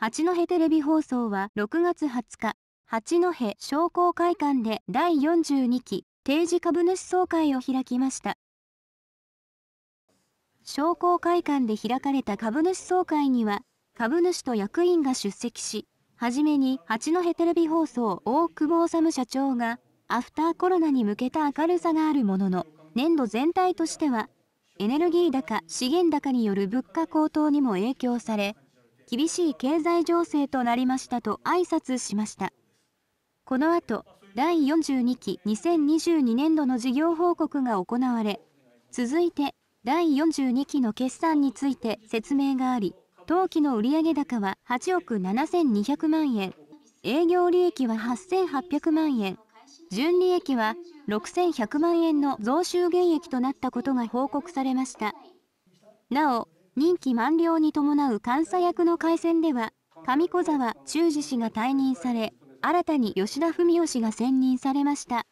八戸テレビ放送は6月20日、八戸商工会館で第42期定時株主総会を開きました。商工会館で開かれた株主総会には、株主と役員が出席し、はじめに八戸テレビ放送大久保治社長が、アフターコロナに向けた明るさがあるものの、年度全体としては、エネルギー高、資源高による物価高騰にも影響され、厳しい経済情勢となりましたと挨拶しましたこの後第42期2022年度の事業報告が行われ続いて第42期の決算について説明があり当期の売上高は8億7200万円営業利益は8800万円純利益は6100万円の増収減益となったことが報告されましたなお任期満了に伴う監査役の改選では上小沢忠二氏が退任され新たに吉田文雄氏が選任されました。